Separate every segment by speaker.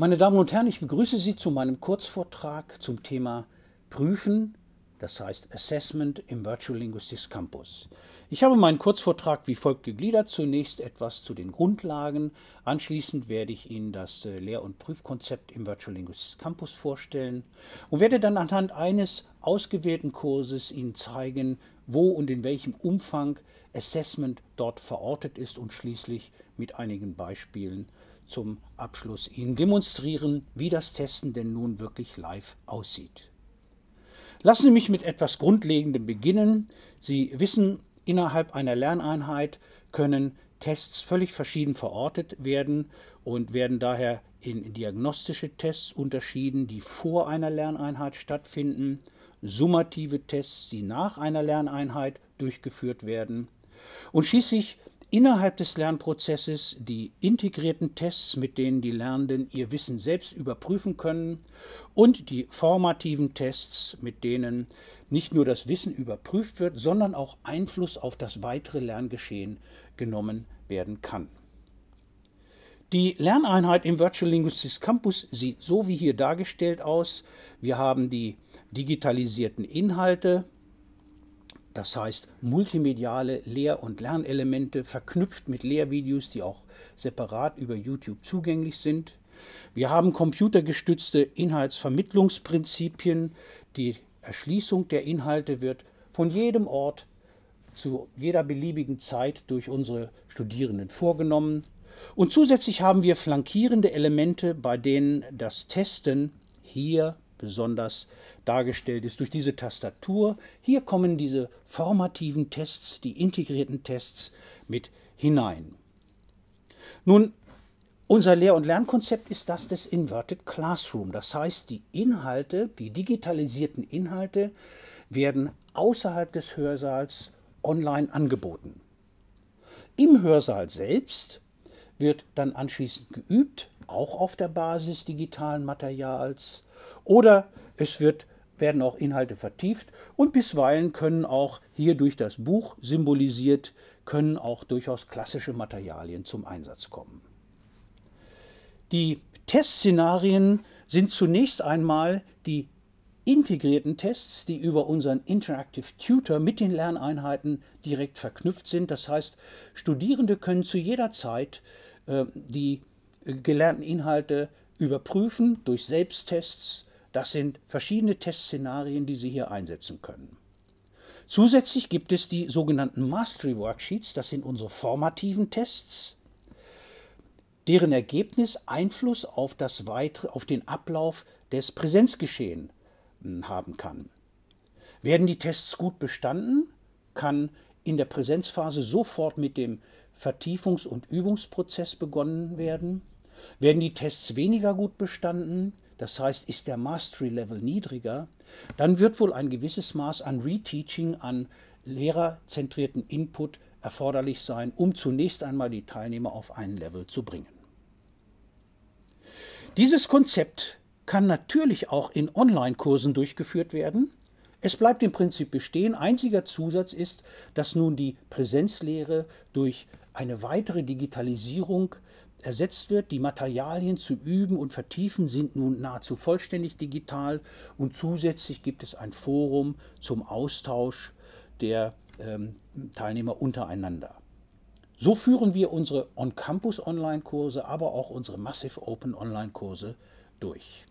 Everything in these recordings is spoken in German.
Speaker 1: Meine Damen und Herren, ich begrüße Sie zu meinem Kurzvortrag zum Thema Prüfen, das heißt Assessment im Virtual Linguistics Campus. Ich habe meinen Kurzvortrag wie folgt gegliedert. Zunächst etwas zu den Grundlagen, anschließend werde ich Ihnen das äh, Lehr- und Prüfkonzept im Virtual Linguistics Campus vorstellen und werde dann anhand eines ausgewählten Kurses Ihnen zeigen, wo und in welchem Umfang Assessment dort verortet ist und schließlich mit einigen Beispielen zum Abschluss Ihnen demonstrieren, wie das Testen denn nun wirklich live aussieht. Lassen Sie mich mit etwas Grundlegendem beginnen. Sie wissen, innerhalb einer Lerneinheit können Tests völlig verschieden verortet werden und werden daher in diagnostische Tests unterschieden, die vor einer Lerneinheit stattfinden, summative Tests, die nach einer Lerneinheit durchgeführt werden und schließlich innerhalb des Lernprozesses die integrierten Tests, mit denen die Lernenden ihr Wissen selbst überprüfen können und die formativen Tests, mit denen nicht nur das Wissen überprüft wird, sondern auch Einfluss auf das weitere Lerngeschehen genommen werden kann. Die Lerneinheit im Virtual Linguistics Campus sieht so wie hier dargestellt aus. Wir haben die digitalisierten Inhalte, das heißt, multimediale Lehr- und Lernelemente verknüpft mit Lehrvideos, die auch separat über YouTube zugänglich sind. Wir haben computergestützte Inhaltsvermittlungsprinzipien. Die Erschließung der Inhalte wird von jedem Ort zu jeder beliebigen Zeit durch unsere Studierenden vorgenommen. Und zusätzlich haben wir flankierende Elemente, bei denen das Testen hier besonders dargestellt ist durch diese Tastatur. Hier kommen diese formativen Tests, die integrierten Tests mit hinein. Nun, unser Lehr- und Lernkonzept ist das des Inverted Classroom. Das heißt, die Inhalte, die digitalisierten Inhalte werden außerhalb des Hörsaals online angeboten. Im Hörsaal selbst wird dann anschließend geübt, auch auf der Basis digitalen Materials, oder es wird werden auch Inhalte vertieft und bisweilen können auch hier durch das Buch symbolisiert, können auch durchaus klassische Materialien zum Einsatz kommen. Die Testszenarien sind zunächst einmal die integrierten Tests, die über unseren Interactive Tutor mit den Lerneinheiten direkt verknüpft sind. Das heißt, Studierende können zu jeder Zeit äh, die äh, gelernten Inhalte überprüfen durch Selbsttests, das sind verschiedene Testszenarien, die Sie hier einsetzen können. Zusätzlich gibt es die sogenannten Mastery Worksheets, das sind unsere formativen Tests, deren Ergebnis Einfluss auf, das weitere, auf den Ablauf des Präsenzgeschehen hm, haben kann. Werden die Tests gut bestanden, kann in der Präsenzphase sofort mit dem Vertiefungs- und Übungsprozess begonnen werden. Werden die Tests weniger gut bestanden, das heißt, ist der Mastery-Level niedriger, dann wird wohl ein gewisses Maß an Reteaching, an lehrerzentrierten Input erforderlich sein, um zunächst einmal die Teilnehmer auf ein Level zu bringen. Dieses Konzept kann natürlich auch in Online-Kursen durchgeführt werden, es bleibt im Prinzip bestehen. Einziger Zusatz ist, dass nun die Präsenzlehre durch eine weitere Digitalisierung ersetzt wird. Die Materialien zu üben und vertiefen sind nun nahezu vollständig digital und zusätzlich gibt es ein Forum zum Austausch der ähm, Teilnehmer untereinander. So führen wir unsere On-Campus-Online-Kurse, aber auch unsere Massive Open Online-Kurse durch.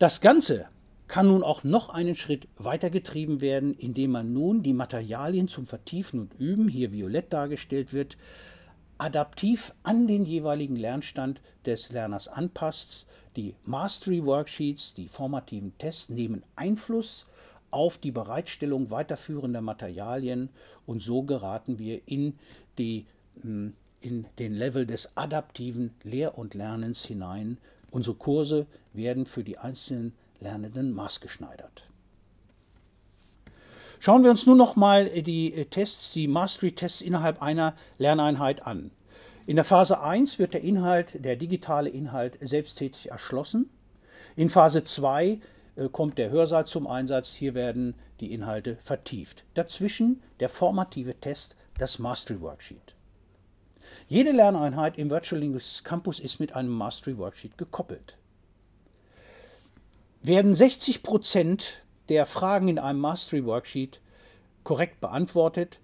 Speaker 1: Das Ganze kann nun auch noch einen Schritt weiter getrieben werden, indem man nun die Materialien zum Vertiefen und Üben, hier violett dargestellt wird, adaptiv an den jeweiligen Lernstand des Lerners anpasst. Die Mastery Worksheets, die formativen Tests nehmen Einfluss auf die Bereitstellung weiterführender Materialien und so geraten wir in, die, hm, in den Level des adaptiven Lehr- und Lernens hinein, Unsere Kurse werden für die einzelnen Lernenden maßgeschneidert. Schauen wir uns nun nochmal die Tests, die Mastery-Tests innerhalb einer Lerneinheit an. In der Phase 1 wird der Inhalt, der digitale Inhalt selbsttätig erschlossen. In Phase 2 äh, kommt der Hörsaal zum Einsatz, hier werden die Inhalte vertieft. Dazwischen der formative Test, das Mastery Worksheet. Jede Lerneinheit im Virtual Linguistics Campus ist mit einem Mastery Worksheet gekoppelt. Werden 60 Prozent der Fragen in einem Mastery Worksheet korrekt beantwortet,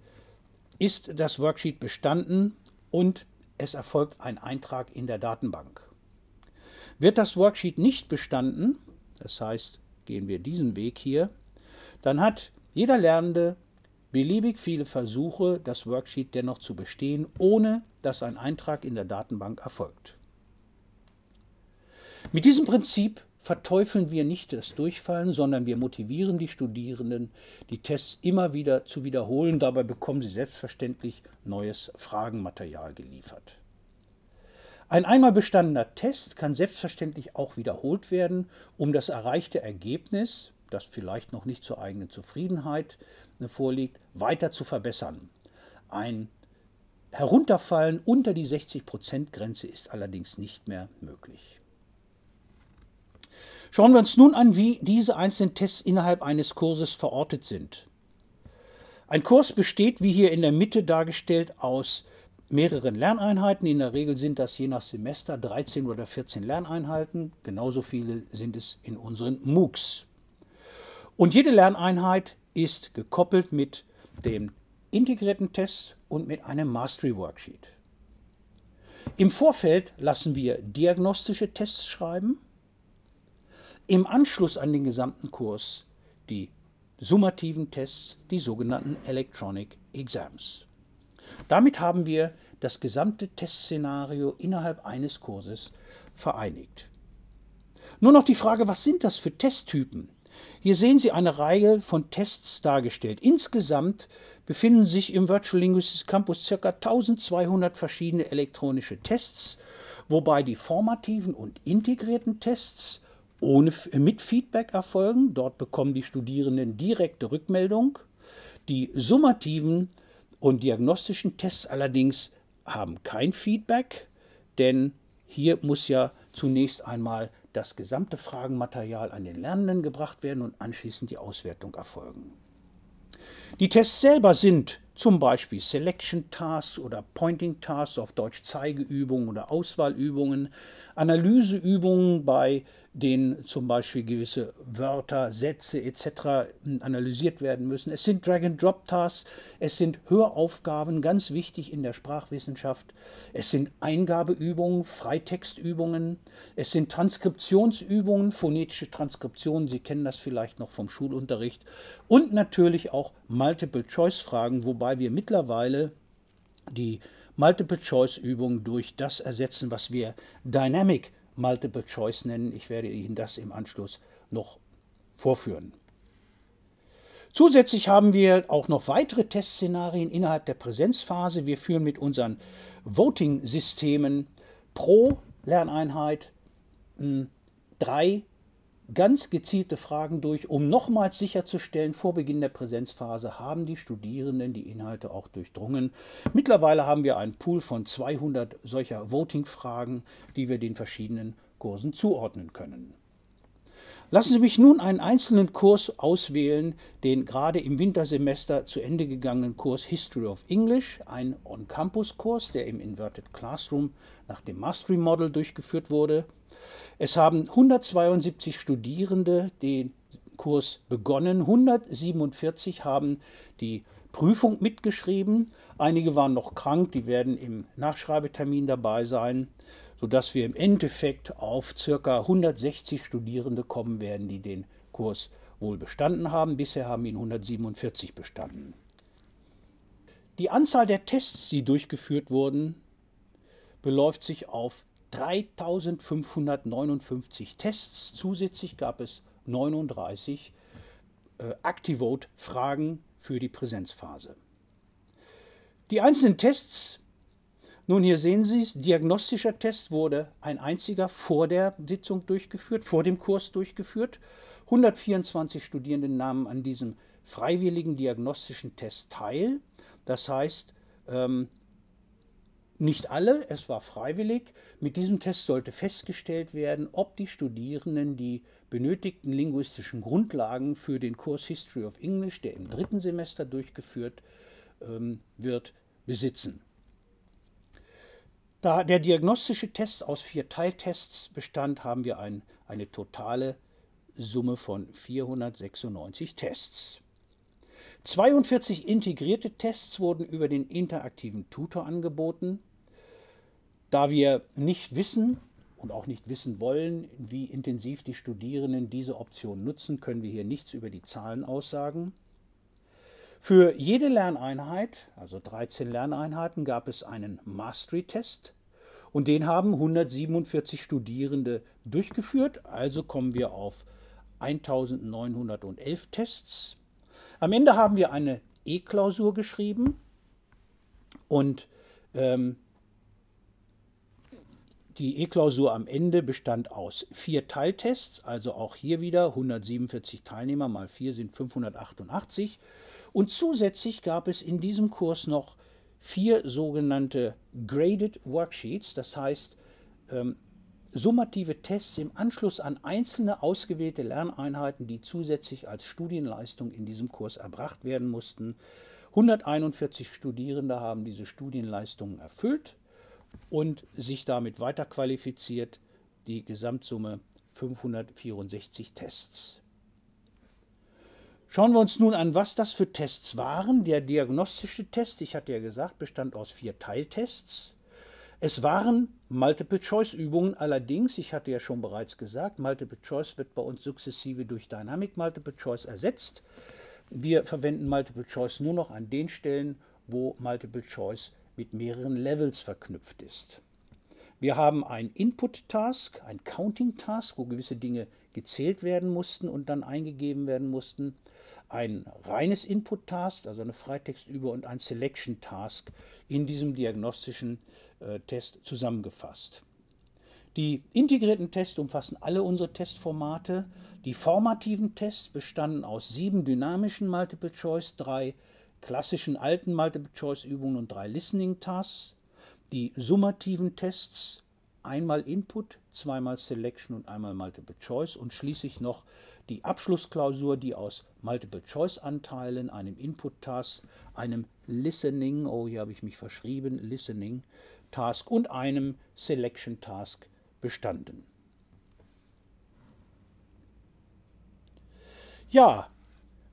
Speaker 1: ist das Worksheet bestanden und es erfolgt ein Eintrag in der Datenbank. Wird das Worksheet nicht bestanden, das heißt, gehen wir diesen Weg hier, dann hat jeder Lernende beliebig viele Versuche, das Worksheet dennoch zu bestehen, ohne dass ein Eintrag in der Datenbank erfolgt. Mit diesem Prinzip verteufeln wir nicht das Durchfallen, sondern wir motivieren die Studierenden, die Tests immer wieder zu wiederholen. Dabei bekommen sie selbstverständlich neues Fragenmaterial geliefert. Ein einmal bestandener Test kann selbstverständlich auch wiederholt werden, um das erreichte Ergebnis das vielleicht noch nicht zur eigenen Zufriedenheit äh, vorliegt, weiter zu verbessern. Ein Herunterfallen unter die 60 grenze ist allerdings nicht mehr möglich. Schauen wir uns nun an, wie diese einzelnen Tests innerhalb eines Kurses verortet sind. Ein Kurs besteht, wie hier in der Mitte dargestellt, aus mehreren Lerneinheiten. In der Regel sind das je nach Semester 13 oder 14 Lerneinheiten. Genauso viele sind es in unseren MOOCs. Und jede Lerneinheit ist gekoppelt mit dem integrierten Test und mit einem Mastery Worksheet. Im Vorfeld lassen wir diagnostische Tests schreiben, im Anschluss an den gesamten Kurs die summativen Tests, die sogenannten Electronic Exams. Damit haben wir das gesamte Testszenario innerhalb eines Kurses vereinigt. Nur noch die Frage, was sind das für Testtypen? Hier sehen Sie eine Reihe von Tests dargestellt. Insgesamt befinden sich im Virtual Linguistics Campus ca. 1200 verschiedene elektronische Tests, wobei die formativen und integrierten Tests ohne, mit Feedback erfolgen. Dort bekommen die Studierenden direkte Rückmeldung. Die summativen und diagnostischen Tests allerdings haben kein Feedback, denn hier muss ja zunächst einmal das gesamte Fragenmaterial an den Lernenden gebracht werden und anschließend die Auswertung erfolgen. Die Tests selber sind zum Beispiel Selection Tasks oder Pointing Tasks, auf Deutsch Zeigeübungen oder Auswahlübungen, Analyseübungen bei denen zum Beispiel gewisse Wörter, Sätze etc. Hm, analysiert werden müssen. Es sind Drag-and-Drop-Tasks, es sind Höraufgaben, ganz wichtig in der Sprachwissenschaft. Es sind Eingabeübungen, Freitextübungen, es sind Transkriptionsübungen, phonetische Transkriptionen, Sie kennen das vielleicht noch vom Schulunterricht. Und natürlich auch Multiple-Choice-Fragen, wobei wir mittlerweile die Multiple-Choice-Übung durch das ersetzen, was wir Dynamic Multiple Choice nennen. Ich werde Ihnen das im Anschluss noch vorführen. Zusätzlich haben wir auch noch weitere Testszenarien innerhalb der Präsenzphase. Wir führen mit unseren Voting-Systemen pro Lerneinheit hm, drei ganz gezielte Fragen durch, um nochmals sicherzustellen, vor Beginn der Präsenzphase haben die Studierenden die Inhalte auch durchdrungen. Mittlerweile haben wir einen Pool von 200 solcher Voting-Fragen, die wir den verschiedenen Kursen zuordnen können. Lassen Sie mich nun einen einzelnen Kurs auswählen, den gerade im Wintersemester zu Ende gegangenen Kurs History of English, ein On-Campus-Kurs, der im Inverted Classroom nach dem Mastery Model durchgeführt wurde. Es haben 172 Studierende den Kurs begonnen, 147 haben die Prüfung mitgeschrieben, einige waren noch krank, die werden im Nachschreibetermin dabei sein, sodass wir im Endeffekt auf ca. 160 Studierende kommen werden, die den Kurs wohl bestanden haben. Bisher haben ihn 147 bestanden. Die Anzahl der Tests, die durchgeführt wurden, beläuft sich auf 3559 Tests. Zusätzlich gab es 39 äh, Activate-Fragen für die Präsenzphase. Die einzelnen Tests, nun hier sehen Sie es, diagnostischer Test wurde ein einziger vor der Sitzung durchgeführt, vor dem Kurs durchgeführt. 124 Studierende nahmen an diesem freiwilligen diagnostischen Test teil. Das heißt, ähm, nicht alle, es war freiwillig. Mit diesem Test sollte festgestellt werden, ob die Studierenden die benötigten linguistischen Grundlagen für den Kurs History of English, der im dritten Semester durchgeführt ähm, wird, besitzen. Da der diagnostische Test aus vier Teiltests bestand, haben wir ein, eine totale Summe von 496 Tests. 42 integrierte Tests wurden über den interaktiven Tutor angeboten. Da wir nicht wissen und auch nicht wissen wollen, wie intensiv die Studierenden diese Option nutzen, können wir hier nichts über die Zahlen aussagen. Für jede Lerneinheit, also 13 Lerneinheiten, gab es einen Mastery-Test und den haben 147 Studierende durchgeführt, also kommen wir auf 1911 Tests. Am Ende haben wir eine E-Klausur geschrieben und ähm, die E-Klausur am Ende bestand aus vier Teiltests, also auch hier wieder 147 Teilnehmer mal vier sind 588. Und zusätzlich gab es in diesem Kurs noch vier sogenannte Graded Worksheets, das heißt ähm, summative Tests im Anschluss an einzelne ausgewählte Lerneinheiten, die zusätzlich als Studienleistung in diesem Kurs erbracht werden mussten. 141 Studierende haben diese Studienleistungen erfüllt und sich damit weiterqualifiziert. Die Gesamtsumme 564 Tests. Schauen wir uns nun an, was das für Tests waren. Der diagnostische Test, ich hatte ja gesagt, bestand aus vier Teiltests. Es waren Multiple-Choice-Übungen allerdings, ich hatte ja schon bereits gesagt, Multiple-Choice wird bei uns sukzessive durch Dynamic Multiple-Choice ersetzt. Wir verwenden Multiple-Choice nur noch an den Stellen, wo Multiple-Choice mit mehreren Levels verknüpft ist. Wir haben ein Input-Task, ein Counting-Task, wo gewisse Dinge gezählt werden mussten und dann eingegeben werden mussten. Ein reines Input-Task, also eine Freitextüber und ein Selection-Task in diesem diagnostischen äh, Test zusammengefasst. Die integrierten Tests umfassen alle unsere Testformate. Die formativen Tests bestanden aus sieben dynamischen Multiple Choice, drei klassischen alten Multiple-Choice-Übungen und drei Listening-Tasks, die summativen Tests, einmal Input, zweimal Selection und einmal Multiple Choice und schließlich noch die Abschlussklausur, die aus Multiple Choice Anteilen, einem Input Task, einem Listening, oh hier habe ich mich verschrieben, Listening Task und einem Selection Task bestanden. Ja,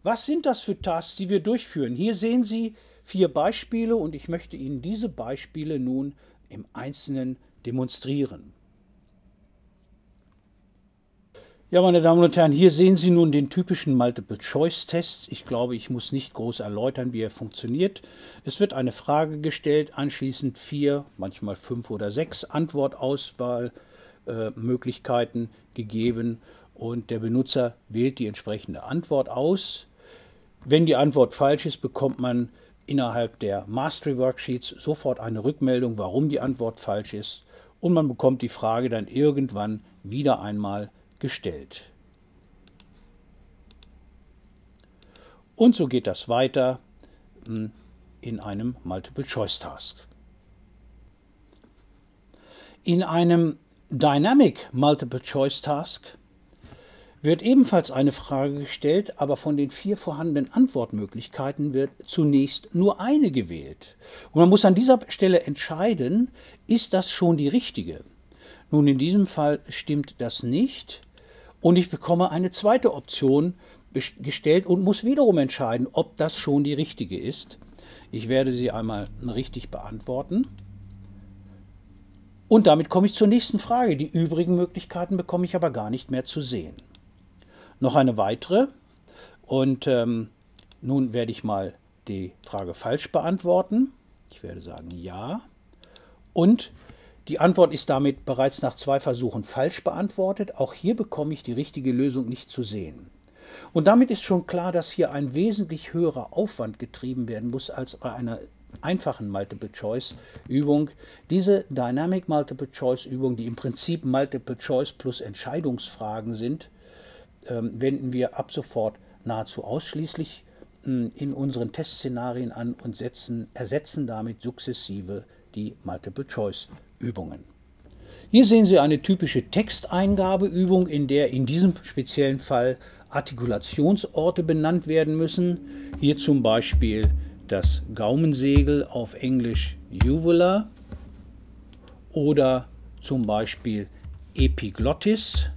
Speaker 1: was sind das für Tasks, die wir durchführen? Hier sehen Sie vier Beispiele und ich möchte Ihnen diese Beispiele nun im Einzelnen demonstrieren. Ja, meine Damen und Herren, hier sehen Sie nun den typischen Multiple-Choice-Test. Ich glaube, ich muss nicht groß erläutern, wie er funktioniert. Es wird eine Frage gestellt, anschließend vier, manchmal fünf oder sechs Antwortauswahlmöglichkeiten äh, gegeben und der Benutzer wählt die entsprechende Antwort aus. Wenn die Antwort falsch ist, bekommt man innerhalb der Mastery Worksheets sofort eine Rückmeldung, warum die Antwort falsch ist und man bekommt die Frage dann irgendwann wieder einmal gestellt. Und so geht das weiter hm, in einem Multiple-Choice-Task. In einem Dynamic Multiple-Choice-Task wird ebenfalls eine Frage gestellt, aber von den vier vorhandenen Antwortmöglichkeiten wird zunächst nur eine gewählt. Und man muss an dieser Stelle entscheiden, ist das schon die richtige? Nun, in diesem Fall stimmt das nicht und ich bekomme eine zweite Option gestellt und muss wiederum entscheiden, ob das schon die richtige ist. Ich werde sie einmal richtig beantworten. Und damit komme ich zur nächsten Frage. Die übrigen Möglichkeiten bekomme ich aber gar nicht mehr zu sehen noch eine weitere. Und ähm, nun werde ich mal die Frage falsch beantworten. Ich werde sagen ja. Und die Antwort ist damit bereits nach zwei Versuchen falsch beantwortet. Auch hier bekomme ich die richtige Lösung nicht zu sehen. Und damit ist schon klar, dass hier ein wesentlich höherer Aufwand getrieben werden muss als bei einer einfachen Multiple-Choice-Übung. Diese Dynamic Multiple-Choice-Übung, die im Prinzip Multiple-Choice plus Entscheidungsfragen sind, ähm, wenden wir ab sofort nahezu ausschließlich hm, in unseren Testszenarien an und setzen, ersetzen damit sukzessive die Multiple-Choice-Übungen. Hier sehen Sie eine typische Texteingabeübung, in der in diesem speziellen Fall Artikulationsorte benannt werden müssen. Hier zum Beispiel das Gaumensegel auf Englisch Uvula oder zum Beispiel Epiglottis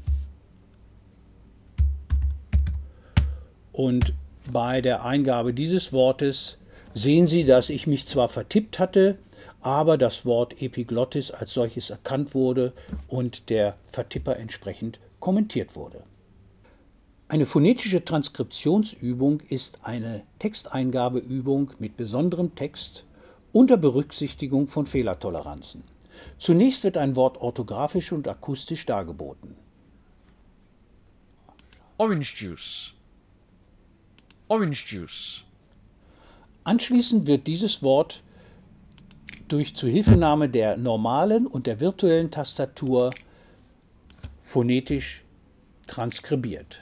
Speaker 1: Und bei der Eingabe dieses Wortes sehen Sie, dass ich mich zwar vertippt hatte, aber das Wort Epiglottis als solches erkannt wurde und der Vertipper entsprechend kommentiert wurde. Eine phonetische Transkriptionsübung ist eine Texteingabeübung mit besonderem Text unter Berücksichtigung von Fehlertoleranzen. Zunächst wird ein Wort orthografisch und akustisch dargeboten. Orange Juice. Orange Juice. Anschließend wird dieses Wort durch Zuhilfenahme der normalen und der virtuellen Tastatur phonetisch transkribiert.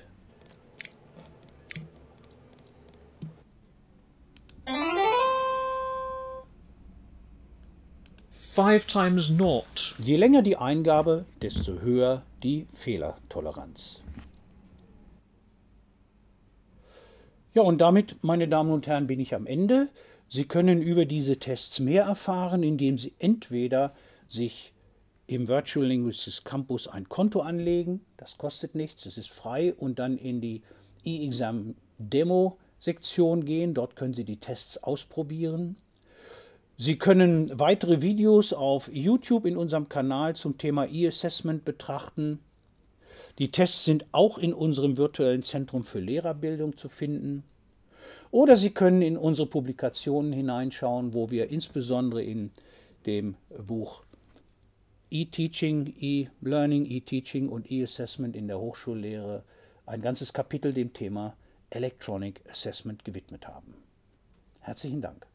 Speaker 1: Five times not. Je länger die Eingabe, desto höher die Fehlertoleranz. Ja, und damit, meine Damen und Herren, bin ich am Ende. Sie können über diese Tests mehr erfahren, indem Sie entweder sich im Virtual Linguistics Campus ein Konto anlegen, das kostet nichts, es ist frei, und dann in die E-Exam Demo Sektion gehen, dort können Sie die Tests ausprobieren. Sie können weitere Videos auf YouTube in unserem Kanal zum Thema E-Assessment betrachten. Die Tests sind auch in unserem virtuellen Zentrum für Lehrerbildung zu finden. Oder Sie können in unsere Publikationen hineinschauen, wo wir insbesondere in dem Buch E-Teaching, E-Learning, E-Teaching und E-Assessment in der Hochschullehre ein ganzes Kapitel dem Thema Electronic Assessment gewidmet haben. Herzlichen Dank.